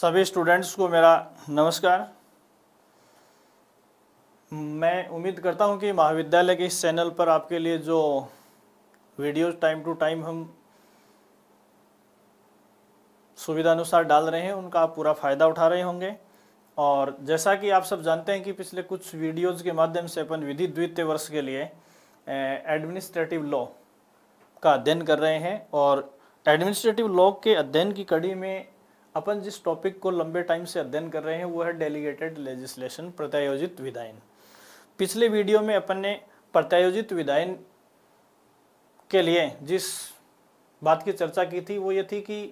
सभी स्टूडेंट्स को मेरा नमस्कार मैं उम्मीद करता हूं कि महाविद्यालय के इस चैनल पर आपके लिए जो वीडियोस टाइम टू टाइम हम सुविधा अनुसार डाल रहे हैं उनका आप पूरा फ़ायदा उठा रहे होंगे और जैसा कि आप सब जानते हैं कि पिछले कुछ वीडियोस के माध्यम से अपन विधि द्वितीय वर्ष के लिए एडमिनिस्ट्रेटिव लॉ का अध्ययन कर रहे हैं और एडमिनिस्ट्रेटिव लॉ के अध्ययन की कड़ी में अपन जिस टॉपिक को लंबे टाइम से अध्ययन कर रहे हैं वो है डेलीगेटेड लेजिस्लेशन प्रत्यायोजित विधायन पिछले वीडियो में अपन ने प्रत्यायोजित विधायन के लिए जिस बात की चर्चा की थी वो ये थी कि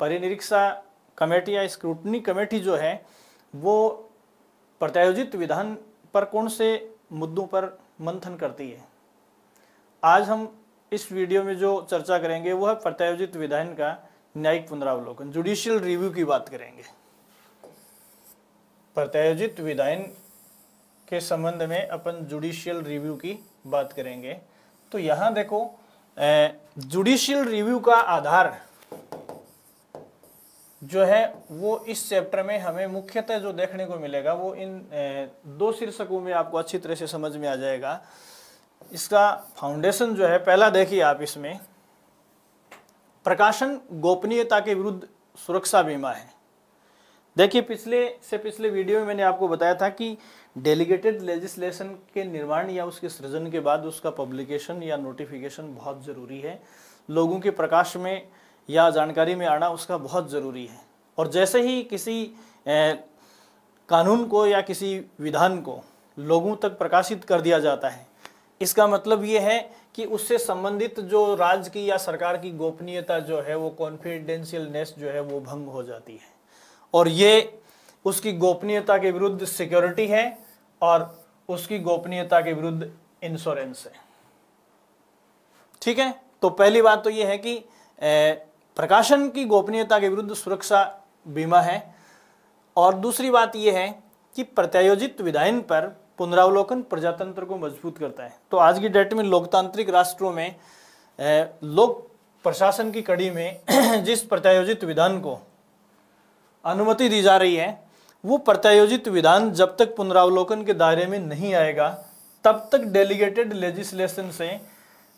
परिनिरीक्षा कमेटी या स्क्रूटनी कमेटी जो है वो प्रत्यायोजित विधान पर कौन से मुद्दों पर मंथन करती है आज हम इस वीडियो में जो चर्चा करेंगे वह प्रत्यायोजित विधान का न्यायिक पुनरावलोकन जुडिशियल रिव्यू की बात करेंगे प्रत्यायोजित विधायन के संबंध में अपन जुडिशियल रिव्यू की बात करेंगे तो यहां देखो जुडिशियल रिव्यू का आधार जो है वो इस चैप्टर में हमें मुख्यतः जो देखने को मिलेगा वो इन दो शीर्षकों में आपको अच्छी तरह से समझ में आ जाएगा इसका फाउंडेशन जो है पहला देखिए आप इसमें प्रकाशन गोपनीयता के विरुद्ध सुरक्षा बीमा है देखिए पिछले से पिछले वीडियो में मैंने आपको बताया था कि डेलीगेटेड लेजिस्लेशन के निर्माण या उसके सृजन के बाद उसका पब्लिकेशन या नोटिफिकेशन बहुत ज़रूरी है लोगों के प्रकाश में या जानकारी में आना उसका बहुत ज़रूरी है और जैसे ही किसी ए, कानून को या किसी विधान को लोगों तक प्रकाशित कर दिया जाता है इसका मतलब ये है कि उससे संबंधित जो राज्य की या सरकार की गोपनीयता जो है वो कॉन्फिडेंशियलनेस जो है वो भंग हो जाती है और ये उसकी गोपनीयता के विरुद्ध सिक्योरिटी है और उसकी गोपनीयता के विरुद्ध इंश्योरेंस है ठीक है तो पहली बात तो ये है कि प्रकाशन की गोपनीयता के विरुद्ध सुरक्षा बीमा है और दूसरी बात यह है कि प्रत्यायोजित विधायन पर पुनरावलोकन प्रजातंत्र को मजबूत करता है तो आज की डेट में लोकतांत्रिक राष्ट्रों में लोक प्रशासन की कड़ी में जिस प्रत्यायोजित विधान को अनुमति दी जा रही है वो प्रत्यायोजित विधान जब तक पुनरावलोकन के दायरे में नहीं आएगा तब तक डेलीगेटेड लेजिस्लेशन से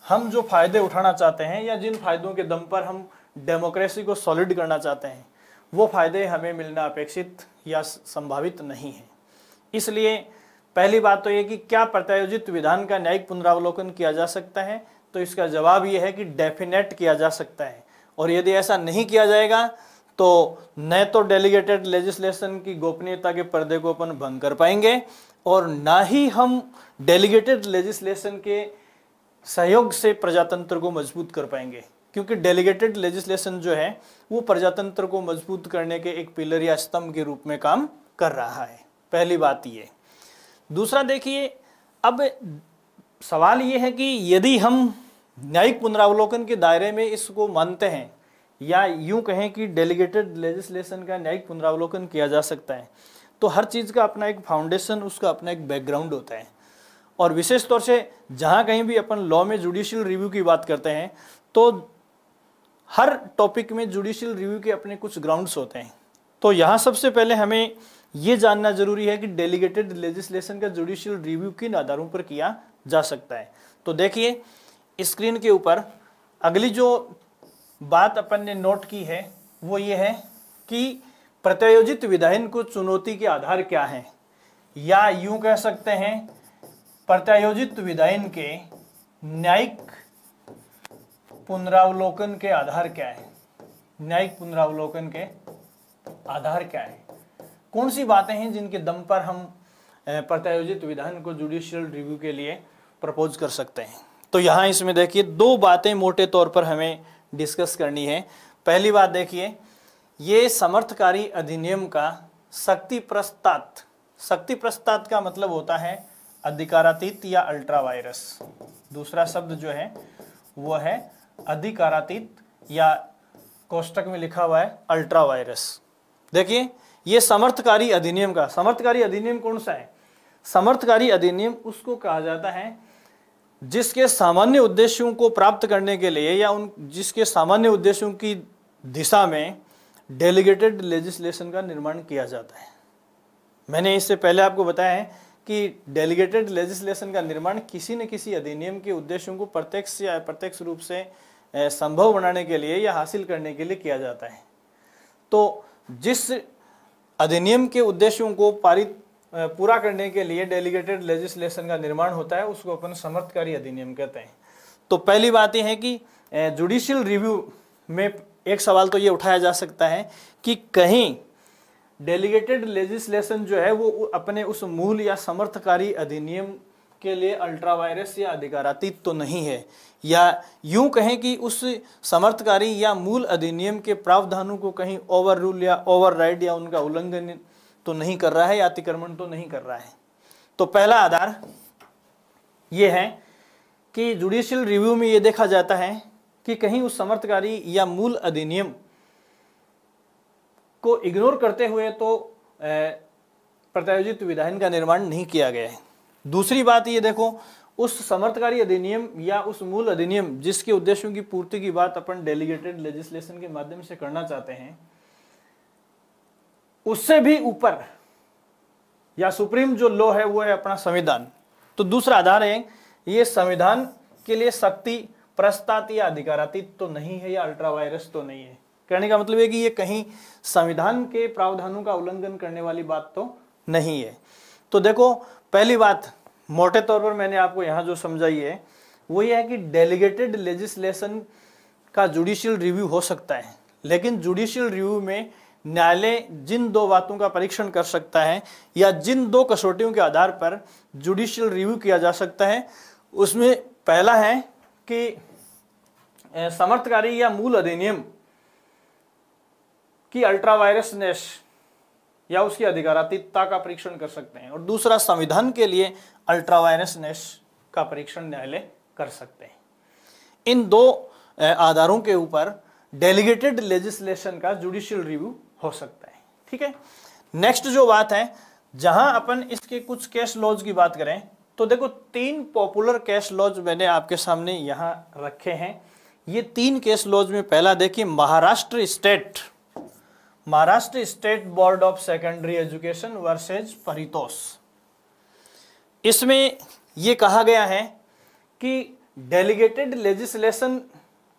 हम जो फायदे उठाना चाहते हैं या जिन फायदों के दम पर हम डेमोक्रेसी को सॉलिड करना चाहते हैं वो फायदे हमें मिलना अपेक्षित या संभावित नहीं है इसलिए पहली बात तो ये कि क्या प्रत्यायोजित विधान का न्यायिक पुनरावलोकन किया जा सकता है तो इसका जवाब यह है कि डेफिनेट किया जा सकता है और यदि ऐसा नहीं किया जाएगा तो न तो डेलीगेटेड लेजिस्लेशन की गोपनीयता के पर्दे को अपन भंग कर पाएंगे और ना ही हम डेलीगेटेड लेजिस्लेशन के सहयोग से प्रजातंत्र को मजबूत कर पाएंगे क्योंकि डेलीगेटेड लेजिस्लेशन जो है वो प्रजातंत्र को मजबूत करने के एक पिलर या स्तंभ के रूप में काम कर रहा है पहली बात ये दूसरा देखिए अब सवाल ये है कि यदि हम न्यायिक पुनरावलोकन के दायरे में इसको मानते हैं या यूं कहें कि डेलीगेटेड लेजिस्लेशन का न्यायिक पुनरावलोकन किया जा सकता है तो हर चीज़ का अपना एक फाउंडेशन उसका अपना एक बैकग्राउंड होता है और विशेष तौर से जहाँ कहीं भी अपन लॉ में जुडिशियल रिव्यू की बात करते हैं तो हर टॉपिक में जुडिशियल रिव्यू के अपने कुछ ग्राउंड्स होते हैं तो यहाँ सबसे पहले हमें ये जानना जरूरी है कि डेलीगेटेड लेजिस्लेशन का जुडिशियल रिव्यू किन आधारों पर किया जा सकता है तो देखिए स्क्रीन के ऊपर अगली जो बात अपन ने नोट की है वो ये है कि प्रत्यायोजित विधायन को चुनौती के आधार क्या हैं या यूं कह सकते हैं प्रत्यायोजित विधायन के न्यायिक पुनरावलोकन के आधार क्या है न्यायिक पुनरावलोकन के आधार क्या है कौन सी बातें हैं जिनके दम पर हम प्रत्यायोजित विधान को जुडिशियल रिव्यू के लिए प्रपोज कर सकते हैं तो यहाँ इसमें देखिए दो बातें मोटे तौर पर हमें डिस्कस करनी है पहली बात देखिए ये समर्थकारी अधिनियम का शक्ति प्रस्तात शक्ति प्रस्तात का मतलब होता है अधिकारातीत या अल्ट्रा वायरस दूसरा शब्द जो है वो है अधिकारातीत या कोष्टक में लिखा हुआ है अल्ट्रा वायरस देखिए ये समर्थकारी अधिनियम का समर्थकारी अधिनियम कौन सा है समर्थकारी अधिनियम उसको कहा जाता है जिसके सामान्य उद्देश्यों को प्राप्त करने के लिए या उन जिसके सामान्य उद्देश्यों की दिशा में डेलीगेटेड लेजिस्लेशन का निर्माण किया जाता है मैंने इससे पहले आपको बताया है कि डेलीगेटेड लेजिस्लेशन का निर्माण किसी न किसी अधिनियम के उद्देश्यों को प्रत्यक्ष या प्रत्यक्ष रूप से संभव बनाने के लिए या हासिल करने के लिए किया जाता है तो जिस अधिनियम के उद्देश्यों को पारित पूरा करने के लिए डेलीगेटेड लेजिस्लेशन का निर्माण होता है उसको अपन समर्थकारी अधिनियम कहते हैं तो पहली बात यह है कि जुडिशियल रिव्यू में एक सवाल तो ये उठाया जा सकता है कि कहीं डेलीगेटेड लेजिस्लेशन जो है वो अपने उस मूल या समर्थकारी अधिनियम के लिए अल्ट्रा वायरस या अधिकारातीत तो नहीं है या यूं कहें कि उस समर्थकारी या मूल अधिनियम के प्रावधानों को कहीं ओवर रूल या ओवर या उनका उल्लंघन तो नहीं कर रहा है या अतिक्रमण तो नहीं कर रहा है तो पहला आधार ये है कि जुडिशियल रिव्यू में ये देखा जाता है कि कहीं उस समर्थकारी या मूल अधिनियम को इग्नोर करते हुए तो प्रत्यायोजित विधान का निर्माण नहीं किया गया है दूसरी बात ये देखो उस समर्थकारी अधिनियम या उस मूल अधिनियम जिसके उद्देश्यों की पूर्ति की बात अपन डेलीगेटेड लेजिस्लेशन के माध्यम से करना चाहते हैं उससे भी ऊपर या सुप्रीम जो लॉ है वो है अपना संविधान तो दूसरा आधार है ये संविधान के लिए शक्ति प्रस्तात या अधिकारातीत तो नहीं है या अल्ट्रा वायरस तो नहीं है कहने का मतलब है कि ये कहीं संविधान के प्रावधानों का उल्लंघन करने वाली बात तो नहीं है तो देखो पहली बात मोटे तौर पर मैंने आपको यहाँ जो समझाई है वो ये है कि डेलीगेटेड लेजिस्लेशन का जुडिशियल रिव्यू हो सकता है लेकिन जुडिशियल रिव्यू में न्यायालय जिन दो बातों का परीक्षण कर सकता है या जिन दो कसौटियों के आधार पर जुडिशियल रिव्यू किया जा सकता है उसमें पहला है कि समर्थकारी या मूल अधिनियम की अल्ट्रावायरसनेस या उसकी अधिकारातीतता का परीक्षण कर सकते हैं और दूसरा संविधान के लिए अल्ट्रावायरसनेस का परीक्षण न्यायालय कर सकते हैं इन दो आधारों के ऊपर डेलीगेटेड लेजिस्लेशन का जुडिशियल रिव्यू हो सकता है ठीक है नेक्स्ट जो बात है जहां अपन इसके कुछ कैश लॉज की बात करें तो देखो तीन पॉपुलर कैश लॉज मैंने आपके सामने यहां रखे हैं ये तीन केस लॉज में पहला देखिए Maharashtra state Maharashtra state board of secondary education versus Paritosh इसमें ये कहा गया है कि डेलीगेटेड लेजिस्लेशन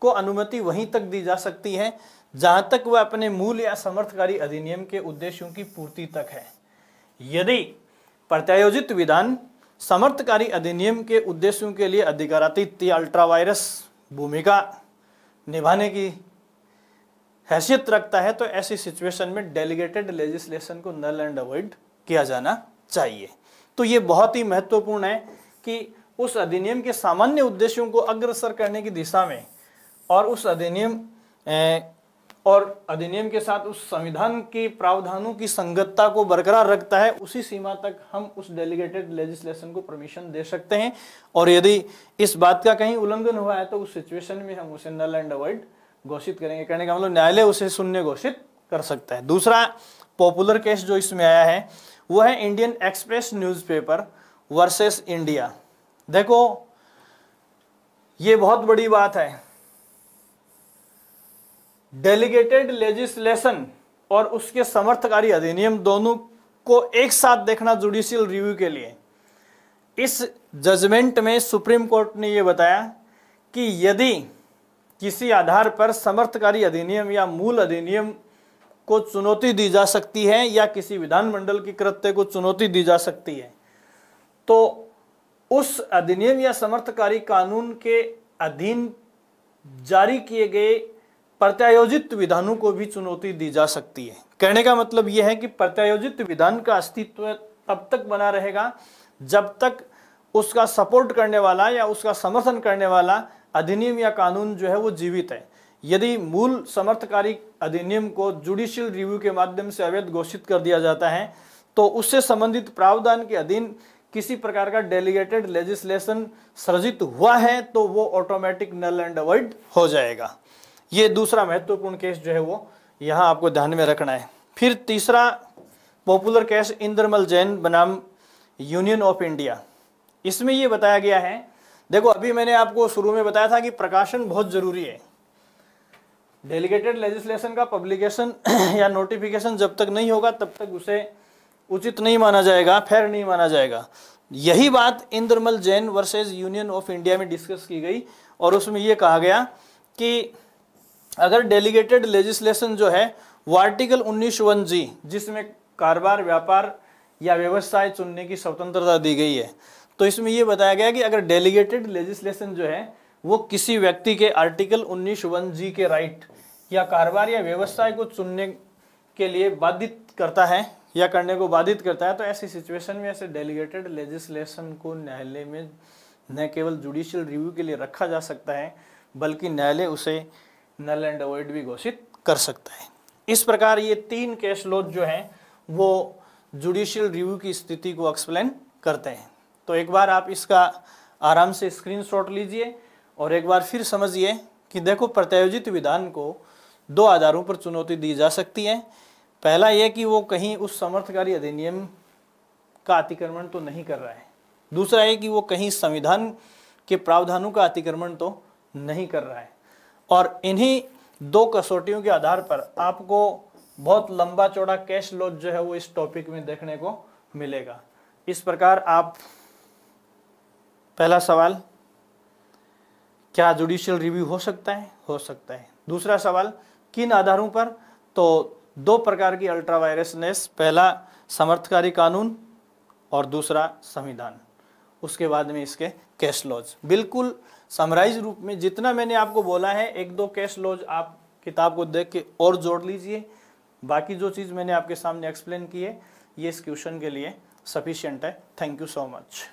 को अनुमति वहीं तक दी जा सकती है जहां तक वह अपने मूल या समर्थकारी अधिनियम के उद्देश्यों की पूर्ति तक है यदि प्रत्यायोजित विधान समर्थकारी अधिनियम के उद्देश्यों के लिए अधिकारातीत या अल्ट्रावायरस भूमिका निभाने की हैसियत रखता है तो ऐसी सिचुएशन में डेलीगेटेड लेजिस्लेशन को नल एंड अवॉइड किया जाना चाहिए तो ये बहुत ही महत्वपूर्ण है कि उस अधिनियम के सामान्य उद्देश्यों को अग्रसर करने की दिशा में और उस अधिनियम और अधिनियम के साथ उस संविधान के प्रावधानों की संगतता को बरकरार रखता है उसी सीमा तक हम उस डेलीगेटेड लेजिस्लेशन को परमिशन दे सकते हैं और यदि इस बात का कहीं उल्लंघन हुआ है तो उस सिचुएशन में हम उसे नल एंड अवॉइड घोषित करेंगे कहने का मतलब न्यायालय उसे शून्य घोषित कर सकता है दूसरा पॉपुलर केस जो इसमें आया है वो है Indian express newspaper versus India देखो ये बहुत बड़ी बात है डेलीगेटेड लेजिस्लेशन और उसके समर्थकारी अधिनियम दोनों को एक साथ देखना जुडिशियल रिव्यू के लिए इस जजमेंट में सुप्रीम कोर्ट ने यह बताया कि यदि किसी आधार पर समर्थकारी अधिनियम या मूल अधिनियम को चुनौती दी जा सकती है या किसी विधानमंडल की कृत्य को चुनौती दी जा सकती है तो उस अधिनियम या समर्थकारी कानून के अधीन जारी किए गए प्रत्यायोजित विधानों को भी चुनौती दी जा सकती है कहने का मतलब यह है कि प्रत्यायोजित विधान का अस्तित्व तब तक बना रहेगा जब तक उसका सपोर्ट करने वाला या उसका समर्थन करने वाला अधिनियम या कानून जो है वो जीवित है यदि मूल समर्थकारी अधिनियम को जुडिशियल रिव्यू के माध्यम से अवैध घोषित कर दिया जाता है तो उससे संबंधित प्रावधान के अधीन किसी प्रकार का डेलीगेटेड लेजिस्लेशन सृजित हुआ है तो वो ऑटोमेटिक नल एंड अवॉइड हो जाएगा ये दूसरा महत्वपूर्ण केस जो है वो यहाँ आपको ध्यान में रखना है फिर तीसरा पॉपुलर केस इंद्रमल जैन बनाम यूनियन ऑफ इंडिया इसमें ये बताया गया है देखो अभी मैंने आपको शुरू में बताया था कि प्रकाशन बहुत ज़रूरी है डेलीगेटेड लेजिस्लेशन का पब्लिकेशन या नोटिफिकेशन जब तक नहीं होगा तब तक उसे उचित नहीं माना जाएगा फेयर नहीं माना जाएगा यही बात Indramal Jain versus union of India में डिस्कस की गई और उसमें यह कहा गया कि अगर डेलीगेटेड लेजिस्लेशन जो है वो आर्टिकल उन्नीस वन जी जिसमें कारोबार व्यापार या व्यवसाय चुनने की स्वतंत्रता दी गई है तो इसमें यह बताया गया कि अगर डेलीगेटेड लेजिस्लेशन जो है वो किसी व्यक्ति के आर्टिकल उन्नीस वन जी के राइट या कारोबार या व्यवसाय को चुनने के लिए बाधित करता है या करने को बाधित करता है तो ऐसी सिचुएशन में ऐसे डेलीगेटेड लेजिस्लेशन को न्यायालय में न केवल जुडिशियल रिव्यू के लिए रखा जा सकता है बल्कि न्यायालय उसे नल एंड अवॉइड भी घोषित कर सकता है इस प्रकार ये तीन केस लोज जो हैं वो जुडिशियल रिव्यू की स्थिति को एक्सप्लेन करते हैं तो एक बार आप इसका आराम से स्क्रीनशॉट लीजिए और एक बार फिर समझिए कि देखो प्रत्यायोजित विधान को दो आधारों पर चुनौती दी जा सकती है पहला यह कि वो कहीं उस समर्थकारी अधिनियम का अतिक्रमण तो नहीं कर रहा है दूसरा यह कि वो कहीं संविधान के प्रावधानों का अतिक्रमण तो नहीं कर रहा है और इन्हीं दो कसौटियों के आधार पर आपको बहुत लंबा चौड़ा कैश लॉज जो है वो इस टॉपिक में देखने को मिलेगा इस प्रकार आप पहला सवाल क्या जुडिशियल रिव्यू हो सकता है हो सकता है दूसरा सवाल किन आधारों पर तो दो प्रकार की अल्ट्रा वायरसनेस पहला समर्थकारी कानून और दूसरा संविधान उसके बाद में इसके कैश लॉज बिल्कुल समराइज रूप में जितना मैंने आपको बोला है एक दो कैश लॉज आप किताब को देख के और जोड़ लीजिए बाकी जो चीज़ मैंने आपके सामने एक्सप्लेन की है ये इस क्वेश्चन के लिए सफिशियंट है थैंक यू सो मच